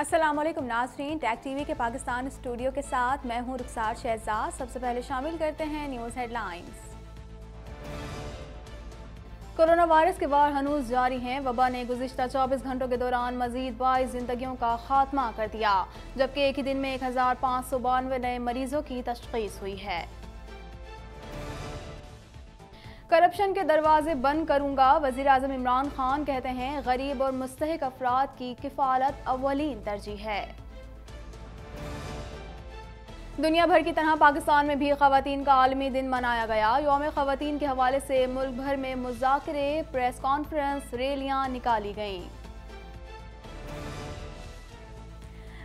अस्सलाम वालेकुम नाजरीन टैग टीवी के पाकिस्तान स्टूडियो के साथ मैं हूं रुखसार शहजाद सबसे पहले शामिल करते हैं न्यूज़ हेडलाइंस कोरोना वायरस के वार हनूज जारी हैं वबा ने गुजशत 24 घंटों के दौरान मजीद बाईस जिंदगियों का खात्मा कर दिया जबकि एक ही दिन में एक हज़ार पाँच सौ बानवे नए मरीजों की तशखीस हुई है करप्शन के दरवाजे बंद करूंगा वजीर अजम इमरान खान कहते हैं गरीब और मुस्तक अफराद की किफालत अवलिन तरजीह है दुनिया भर की तरह पाकिस्तान में भी खातन का आलमी दिन मनाया गया योम खातन के हवाले से मुल्क भर में मुजाकरे प्रेस कॉन्फ्रेंस रैलियां निकाली गईं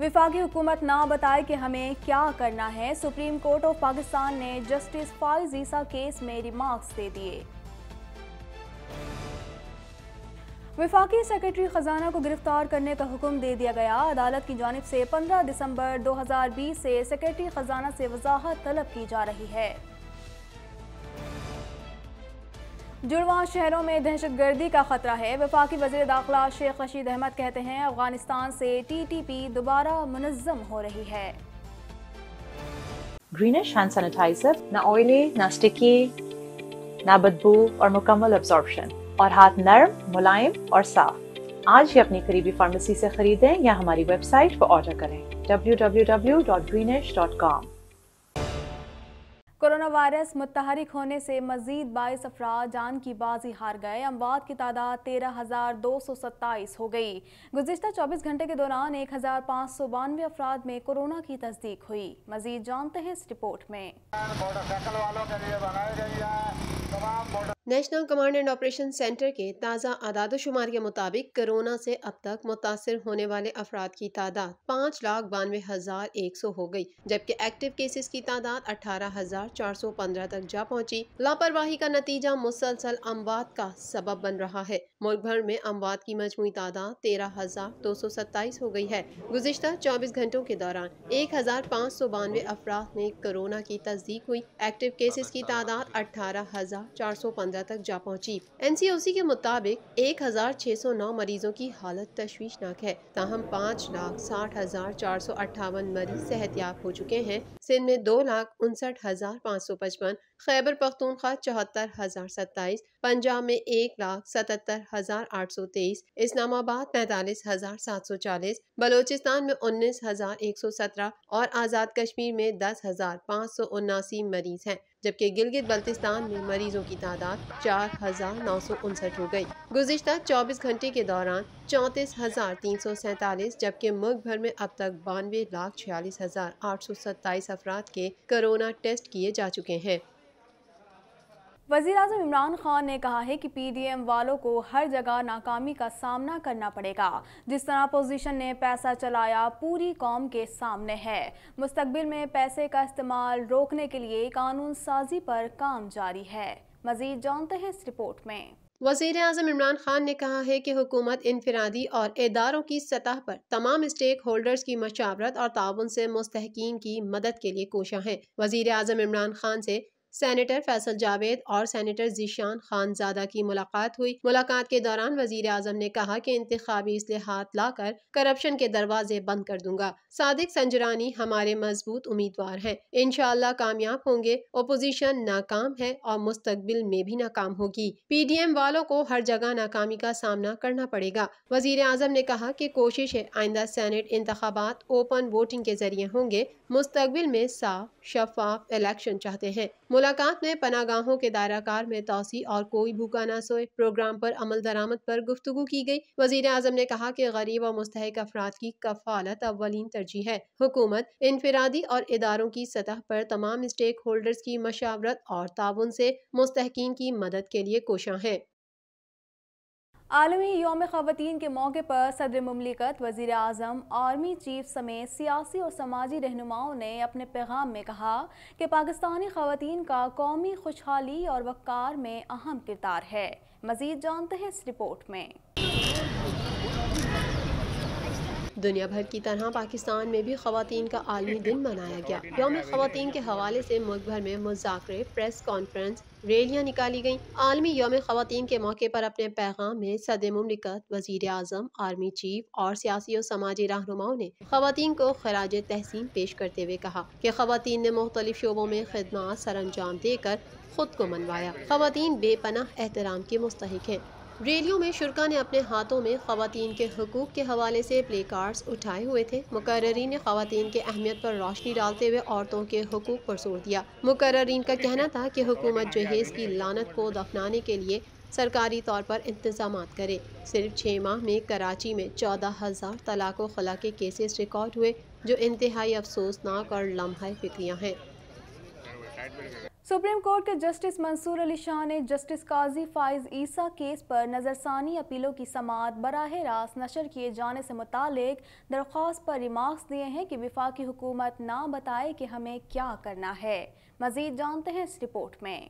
विफाकी हुकूमत ना बताए कि हमें क्या करना है सुप्रीम कोर्ट ऑफ पाकिस्तान ने जस्टिस फाइजीसा केस में रिमार्क्स दे दिए विफाकी सेक्रेटरी ख़जाना को गिरफ्तार करने का हुक्म दे दिया गया अदालत की जानब से 15 दिसंबर 2020 से सेक्रेटरी ख़जाना से वजाहत तलब की जा रही है जुड़वा शहरों में दहशत गर्दी का खतरा है वफाकी वजी दाखिला शेख रशीद अहमद कहते हैं अफगानिस्तान से टी टी पी दोबारा मुनजम हो रही है ग्रीनिश हैंड सैनिटाइजर ना ऑयली ना स्टिकी ना बदबू और मुकम्मल अब्जॉर्बशन और हाथ नरम मुलायम और साफ आज ही अपनी करीबी फार्मेसी से खरीदें या हमारी वेबसाइट पर ऑर्डर करें कॉम कोरोना वायरस मुतहरिक होने से मजीद बाईस अफराद जान की बाजी हार गए अमवात की तादाद तेरह हज़ार दो सौ सत्ताईस हो गई गुजशत चौबीस घंटे के दौरान एक हज़ार पाँच सौ बानवे अफराद में कोरोना की तस्दीक हुई मजीद जानते हैं इस रिपोर्ट में national command and operation centre के ताज़ा आदाद शुमार के मुताबिक कोरोना से अब तक मुतासर होने वाले अफराद की तादाद पाँच लाख बानवे हज़ार एक सौ हो गई जबकि एक्टिव केसेस की तादाद अठारह हज़ार चार सौ पंद्रह तक जा पहुंची। लापरवाही का नतीजा मुसलसल अमवात का सबब बन रहा है मुल्क भर में अमवात की मजमू तादाद तेरह हज़ार दो सौ सत्ताईस हो गई है गुजशत चौबीस घंटों के दौरान एक हज़ार पाँच सौ बानवे अफराद में कोरोना की तस्दीक हुई एक्टिव केसेस की तादाद अठारह हज़ार चार सौ पंद्रह बारह तक जा पहुँची एन सी ओ सी के मुताबिक एक हजार छह सौ नौ मरीजों की हालत तशवीशनाक है ताहम पाँच लाख साठ हजार चार सौ अट्ठावन मरीज सेहतियाब हो चुके हैं सिंध में दो लाख उनसठ हजार पाँच सौ पचपन खैबर पख्तूनखा चौहत्तर हजार सत्ताईस पंजाब में एक लाख सतहत्तर हजार आठ सौ तेईस इस्लामाबाद पैंतालीस हजार सात सौ चालीस बलोचिस्तान में उन्नीस हजार एक सौ सत्रह और आज़ाद कश्मीर में दस हजार पाँच सौ उन्नासी मरीज हैं जबकि गिलगित बल्तिस्तान में मरीजों की तादाद चार हजार नौ सौ उनसठ हो गई गुजशत चौबीस घंटे के दौरान चौंतीस हजार तीन सौ सैतालीस जबकि मुल्क भर में अब तक बानवे लाख छियालीस हजार आठ सौ सत्ताईस अफराद के कोरोना टेस्ट किए जा चुके हैं वजीर अजम इमरान खान ने कहा है कि पीडीएम वालों को हर जगह नाकामी का सामना करना पड़ेगा जिस तरह अपोजिशन ने पैसा चलाया पूरी कौम के सामने है मुस्तबिल में पैसे का इस्तेमाल रोकने के लिए कानून साजी पर काम जारी है मजीद जानते हैं इस रिपोर्ट में वजीर अजम इमरान खान ने कहा है कि हुकूमत इनफरादी और इदारों की सतह पर तमाम स्टेक होल्डर्स की मशावरत और ताउन से मुस्तकिन की मदद के लिए कोशा है वजीर अजम इमरान खान से सैनेटर फैसल जावेद और सैनेटर जीशान खान ज्यादा की मुलाकात हुई मुलाकात के दौरान वजीर अजम ने कहा कि इंतबी इसलहत लाकर करप्शन के दरवाजे बंद कर दूंगा सादिक संजरानी हमारे मजबूत उम्मीदवार हैं इनशाला कामयाब होंगे अपोजिशन नाकाम है और मुस्तबिल में भी नाकाम होगी पी डी एम वालों को हर जगह नाकामी का सामना करना पड़ेगा वजीर आजम ने कहा की कोशिश है आइंदा सैनेट इंतबात ओपन वोटिंग के जरिए होंगे मुस्तबिल में साफ शफाफ इलेक्शन चाहते हैं मुलाकात में पनागाहों के दायराकार में तोसी और कोई भूखा ना सोए प्रोग्राम पर अमल दरामद पर गुफ्तु की गई वजीर अजम ने कहा कि गरीब और मुस्तक अफराद की कफालत अवलिन तरजीह है हुकूमत इनफरादी और इदारों की सतह पर तमाम स्टेक होल्डर्स की मशावरत और ताउन से मुस्तकिन की मदद के लिए कोशा है आलमी योम ख़वान के मौके पर सदर ममलिकत वज़ी अजम आर्मी चीफ समेत सियासी और समाजी रहनुमाओं ने अपने पैगाम में कहा कि पाकिस्तानी ख़वान का कौमी खुशहाली और वक़ार में अहम किरदार है मज़ीद जानते हैं इस रिपोर्ट में दुनिया भर की तरह पाकिस्तान में भी खातन का आलमी दिन मनाया गया योम खुवान के हवाले से मुल्क भर में मुजाकरे प्रेस कॉन्फ्रेंस रैलियाँ निकाली गयी आलमी योम खातन के मौके पर अपने पैगाम में सद ममलिकत वजीर अजम आर्मी चीफ और सियासी और समाजी रहनुमाओं ने खातन को खराज तहसीन पेश करते हुए कहा कि खातन ने मुख्तलिफ शोबों में खदमात सर अंजाम देकर खुद को मनवाया खातन बेपनाह एहतराम के मुस्तक हैं रैलियों में शुरा ने अपने हाथों में खातन के हकूक़ के हवाले से प्ले कार्ड्स उठाए हुए थे मुकर्रीन ने खातन के अहमियत पर रोशनी डालते हुए औरतों के हकूक़ पर जोर दिया मुकर्रीन का कहना था कि हुकूमत जहेज़ की लानत को दफनाने के लिए सरकारी तौर पर इंतजाम करे सिर्फ छः माह में कराची में चौदह हज़ार तलाक खला के केसेस रिकॉर्ड हुए जो इंतहाई अफसोसनाक और लम्हा फिक्रियाँ हैं सुप्रीम कोर्ट के जस्टिस मंसूर अली शाह ने जस्टिस काजी फाइज ईसा केस पर नज़रसानी अपीलों की समात बरह रास्त नशर किए जाने से मुतक दरख्वास्त पर रिमार्क्स दिए हैं कि विफाकी हुकूमत ना बताए कि हमें क्या करना है मज़ीद जानते हैं इस रिपोर्ट में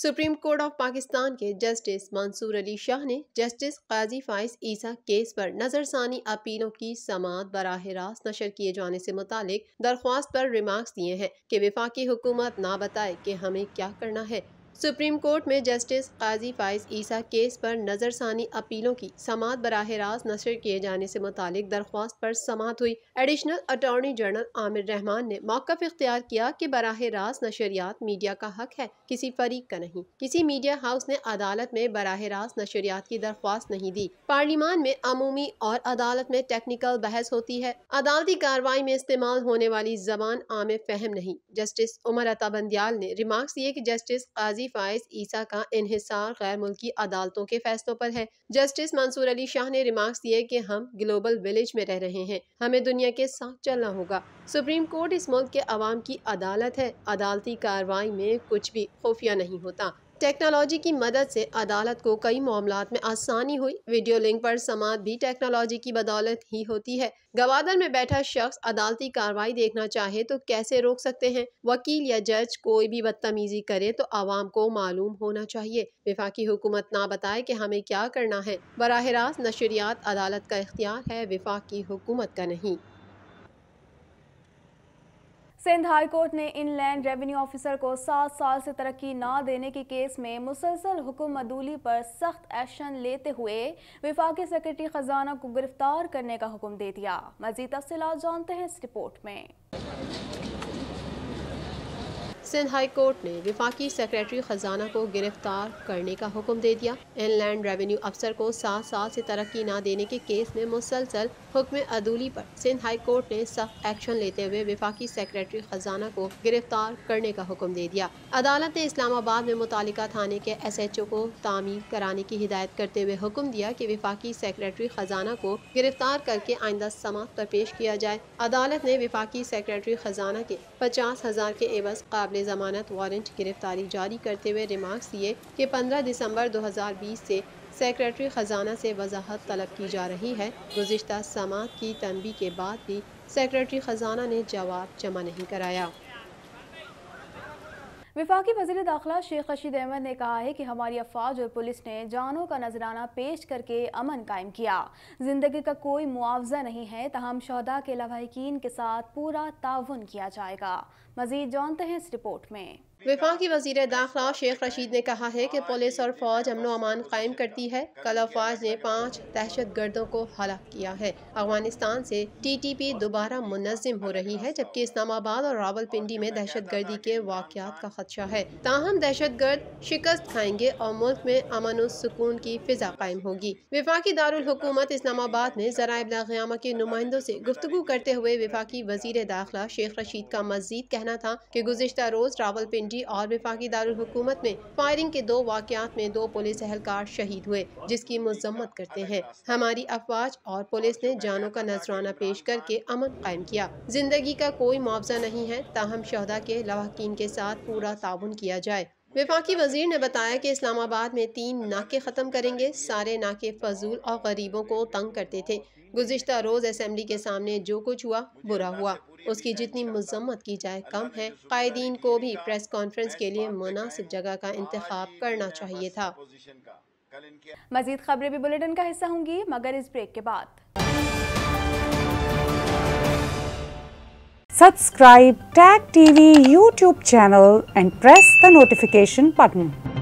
सुप्रीम कोर्ट ऑफ पाकिस्तान के जस्टिस मंसूर अली शाह ने जस्टिस काजी फाइज ईसा केस पर नज़रसानी अपीलों की समात बराह रास्त नशर किए जाने से मुतालिक दरख्वास्त पर रिमार्क्स दिए हैं कि विफाकी हुकूमत ना बताए कि हमें क्या करना है सुप्रीम कोर्ट में जस्टिस काजी फाइज ईसा केस पर नज़रसानी अपीलों की समात बराह रास्त नशर किए जाने से मुतालिक दरख्वास्त पर समात हुई additional attorney general Aamir Rehman ने मौकफ इख्तियार किया कि बराह रास्त नशरियात मीडिया का हक है किसी फरीक का नहीं किसी मीडिया हाउस ने अदालत में बराह रास्त नशरियात की दरख्वास्त नहीं दी पार्लिमान में अमूमी और अदालत में टेक्निकल बहस होती है अदालती कार्रवाई में इस्तेमाल होने वाली जबान आम फहम नहीं जस्टिस उमर अता बंदयाल ने रिमार्क दिए की जस्टिस काजी फायज ईसा का इहिसार गैर मुल्की अदालतों के फैसलों पर है जस्टिस मंसूर अली शाह ने रिमार्क्स दिए कि हम ग्लोबल विलेज में रह रहे हैं हमें दुनिया के साथ चलना होगा सुप्रीम कोर्ट इस मुल्क के अवाम की अदालत है अदालती कार्रवाई में कुछ भी खुफिया नहीं होता टेक्नोलॉजी की मदद से अदालत को कई मामला में आसानी हुई वीडियो लिंक पर समात भी टेक्नोलॉजी की बदौलत ही होती है गवादर में बैठा शख्स अदालती कार्रवाई देखना चाहे तो कैसे रोक सकते हैं वकील या जज कोई भी बदतमीजी करे तो आवाम को मालूम होना चाहिए विफाकी हुकूमत ना बताए कि हमें क्या करना है बरह रास्त नशरियात अदालत का इख्तियार है विफाकी की हुकूमत का नहीं सिंध हाई कोर्ट ने इनलैंड रेवेन्यू ऑफिसर को सात साल से तरक्की ना देने के केस में मुसलसल हुक्म मदूली पर सख्त एक्शन लेते हुए विफाकी सेक्रेटरी खजाना को गिरफ्तार करने का हुक्म दे दिया मजीद तफसी जानते हैं इस रिपोर्ट में सिंध हाई कोर्ट ने विफाकी सेक्रेटरी खजाना को गिरफ्तार करने का हुक्म दे दिया इन लैंड रेवेन्यू अफसर को सात साल से तरक्की न देने के केस में मुसलसल हुक्म अदूली पर सिंध हाई कोर्ट ने सख्त एक्शन लेते हुए विफाकी सेक्रेटरी खजाना को गिरफ्तार करने का हुक्म दे दिया अदालत ने इस्लामाबाद में मुतल थाने के एस एच ओ को तामीर कराने की हिदायत करते हुए हुक्म दिया की विफाकी सेक्रेटरी खजाना को गिरफ्तार करके आइंदा समाप्त पर पेश किया जाए अदालत ने विफाकी सेक्रेटरी खजाना के पचास हजार के एवज काबिल ज़मानत वारंट गिरफ्तारी जारी करते हुए रिमार्क्स दिए कि 15 दिसंबर 2020 से सेक्रेटरी ख़जाना से वजाहत तलब की जा रही है गुजशत समात की तनबी के बाद भी सेक्रेटरी ख़जाना ने जवाब जमा नहीं कराया विफाकी वजीर दाखिला शेख रशीद अहमद ने कहा है कि हमारी अफवाज और पुलिस ने जानों का नजराना पेश करके अमन कायम किया जिंदगी का कोई मुआवजा नहीं है तहम शहदा के लवाकिन के साथ पूरा ताउन किया जाएगा मजीद जानते हैं इस रिपोर्ट में विफाक वजीर दाखिला शेख रशीद ने कहा है कि पुलिस और फौज अमनो अमान कायम करती है कल अफवाज ने पाँच दहशत गर्दों को हलाक किया है अफगानिस्तान से टी टी पी दोबारा मुनजम हो रही है जबकि इस्लामाबाद और रावल पिंडी में दहशत गर्दी के वाकत का खदशा है ताहम दहशत गर्द शिकस्त खाएंगे और मुल्क में अमन सुकून की फिजा कायम होगी विफाकी दारकूमत इस्लामाबाद में जराब लाक्यामा के नुमाइंदों से गुफ्तु करते हुए विफाकी वजीर दाखिला शेख रशीद का मजीद कहना था कि गुजशत रोज रावल पिंडी डीजीपीजी और विफाकी दारकूमत में फायरिंग के दो वाकत में दो पुलिस एहलकार शहीद हुए जिसकी मजम्मत करते हैं हमारी अफवाज और पुलिस ने जानों का नजराना पेश करके अमन कायम किया जिंदगी का कोई मुआवजा नहीं है ताहम शहदा के लवाकिन के साथ पूरा ताउन किया जाए विफाकी वजीर ने बताया कि इस्लामाबाद में तीन नाके ख़त्म करेंगे सारे नाके फजूल और गरीबों को तंग करते थे गुजशत रोज़ असम्बली के सामने जो कुछ हुआ बुरा हुआ उसकी जितनी मजम्मत की जाए कम है कायदीन को भी प्रेस कॉन्फ्रेंस के लिए मुनासिब जगह का इंतजाम करना चाहिए था मजीद खबरें भी बुलेटिन का हिस्सा होंगी मगर इस ब्रेक के बाद subscribe tag TV YouTube channel and press the notification button